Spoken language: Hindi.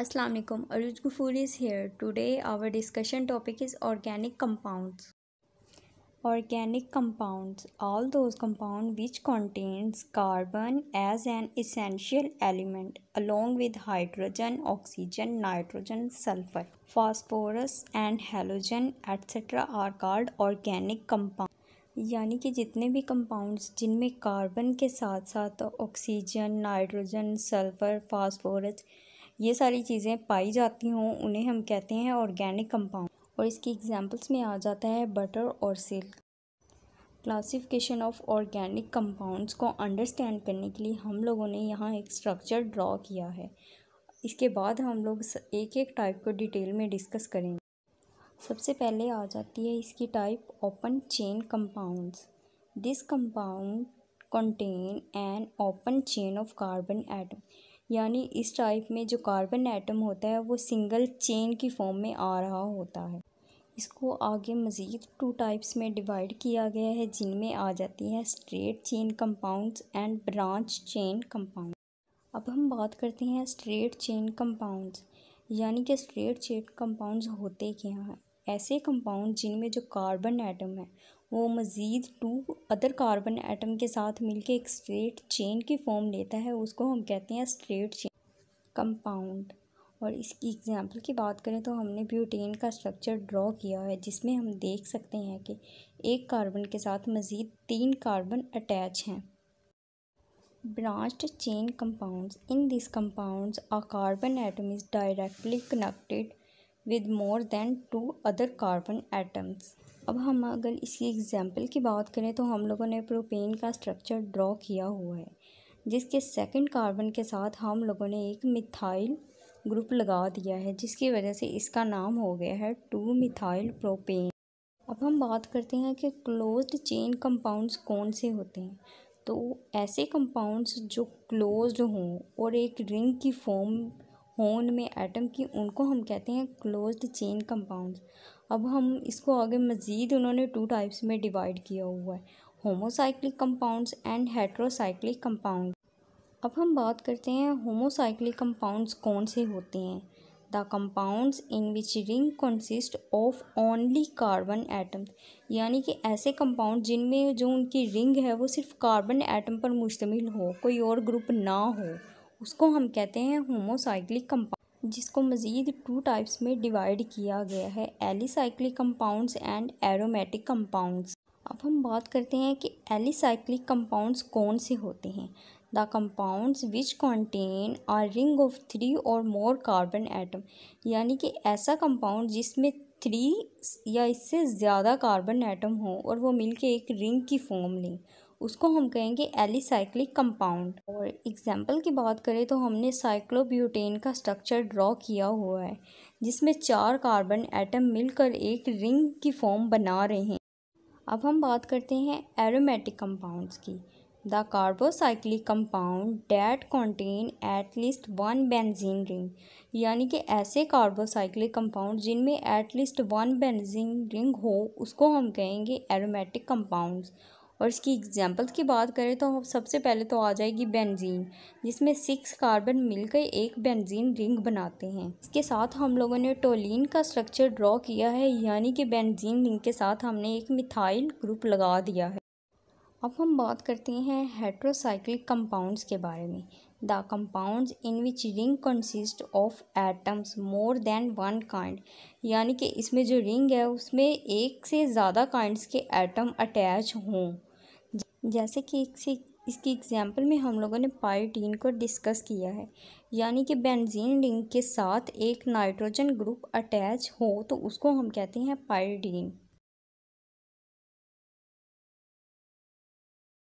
Aslam Aruj Ghafoor is here today our discussion topic is organic compounds organic compounds all those compound which contains carbon as an essential element along with hydrogen oxygen nitrogen sulphur phosphorus and halogen etcetera are called organic compound यानी कि जितने भी कंपाउंड्स जिनमें कार्बन के साथ साथ ऑक्सीजन नाइट्रोजन सल्फर फॉस्फोरस ये सारी चीज़ें पाई जाती हों उन्हें हम कहते हैं ऑर्गेनिक कंपाउंड और इसकी एग्जांपल्स में आ जाता है बटर और silk classification of organic compounds को अंडरस्टैंड करने के लिए हम लोगों ने यहाँ एक स्ट्रक्चर ड्रॉ किया है इसके बाद हम लोग एक एक टाइप को डिटेल में डिस्कस करेंगे सबसे पहले आ जाती है इसकी type open chain compounds this compound contain an open chain of carbon atom यानी इस टाइप में जो कार्बन एटम होता है वो सिंगल चेन की फॉर्म में आ रहा होता है इसको आगे मज़ीद टू टाइप्स में डिवाइड किया गया है जिनमें आ जाती है straight chain compounds and branch chain compound अब हम बात करते हैं स्ट्रेट चेन कंपाउंड्स यानी कि स्ट्रेट चेन कंपाउंड्स होते क्या हैं ऐसे कंपाउंड जिनमें जो कार्बन एटम है वो मज़ीद टू अदर कार्बन एटम के साथ मिलकर एक स्ट्रेट चेन की फॉर्म लेता है उसको हम कहते हैं स्ट्रेट चेन कंपाउंड और इसकी एग्ज़ाम्पल की बात करें तो हमने ब्यूटेन का स्ट्रक्चर ड्रॉ किया है जिसमें हम देख सकते हैं कि एक कार्बन के साथ मज़ीद तीन कार्बन अटैच हैं branched chain compounds in this compounds a carbon atom is directly connected with more than two other carbon atoms अब हम अगर इसकी एग्जाम्पल की बात करें तो हम लोगों ने प्रोपेन का स्ट्रक्चर ड्रॉ किया हुआ है जिसके सेकंड कार्बन के साथ हम लोगों ने एक मिथाइल ग्रुप लगा दिया है जिसकी वजह से इसका नाम हो गया है टू मिथाइल प्रोपेन अब हम बात करते हैं कि क्लोज्ड चेन कंपाउंड्स कौन से होते हैं तो ऐसे कंपाउंड्स जो क्लोज्ड हों और एक रिंग की फॉर्म होन में एटम की उनको हम कहते हैं क्लोज्ड चेन कंपाउंड्स अब हम इसको आगे मज़ीद उन्होंने टू टाइप्स में डिवाइड किया हुआ है homocyclic compounds and heterocyclic compound अब हम बात करते हैं होमोसाइक्लिक कंपाउंड्स कौन से होते हैं the compounds in which ring consist of only carbon atom यानी कि ऐसे कंपाउंड जिनमें जो उनकी रिंग है वो सिर्फ कार्बन एटम पर मुश्तमिल हो कोई और ग्रुप ना हो उसको हम कहते हैं होमोसाइक्लिक कंपाउंड जिसको मज़ीद टू टाइप्स में डिवाइड किया गया है alicyclic compounds and aromatic compounds अब हम बात करते हैं कि एलिसाइक्लिक कंपाउंड्स कौन से होते हैं the compounds which contain a ring of three और मोर कार्बन एटम यानी कि ऐसा कंपाउंड जिसमें थ्री या इससे ज़्यादा कार्बन एटम हो और वो मिलके एक रिंग की फॉर्म लें उसको हम कहेंगे एलिसाइक्लिक कंपाउंड और एग्जाम्पल की बात करें तो हमने साइक्लोब्यूटेन का स्ट्रक्चर ड्रॉ किया हुआ है जिसमें चार कार्बन एटम मिलकर एक रिंग की फॉर्म बना रहे हैं अब हम बात करते हैं एरोमेटिक कंपाउंड्स की the carbocyclic compound that contain at least one benzene ring यानी कि ऐसे कार्बोसाइक्लिक कंपाउंड जिनमें एटलीस्ट वन बेंजीन रिंग हो उसको हम कहेंगे एरोमेटिक कंपाउंड्स और इसकी एग्जाम्पल की बात करें तो सबसे पहले तो आ जाएगी बेंजीन जिसमें सिक्स कार्बन मिलकर एक बेंजीन रिंग बनाते हैं इसके साथ हम लोगों ने टोलिन का स्ट्रक्चर ड्रॉ किया है यानी कि बेंजीन रिंग के साथ हमने एक मिथाइल ग्रुप लगा दिया है अब हम बात करते हैं हेट्रोसाइक्लिक कंपाउंड्स के बारे में the compounds in which ring consist of atoms more than one kind यानी कि इसमें जो रिंग है उसमें एक से ज़्यादा काइंड्स के एटम अटैच हों जैसे कि इसकी एग्जाम्पल में हम लोगों ने पायोटीन को डिस्कस किया है यानी कि बेंजीन रिंग के साथ एक नाइट्रोजन ग्रुप अटैच हो तो उसको हम कहते हैं पायोडीन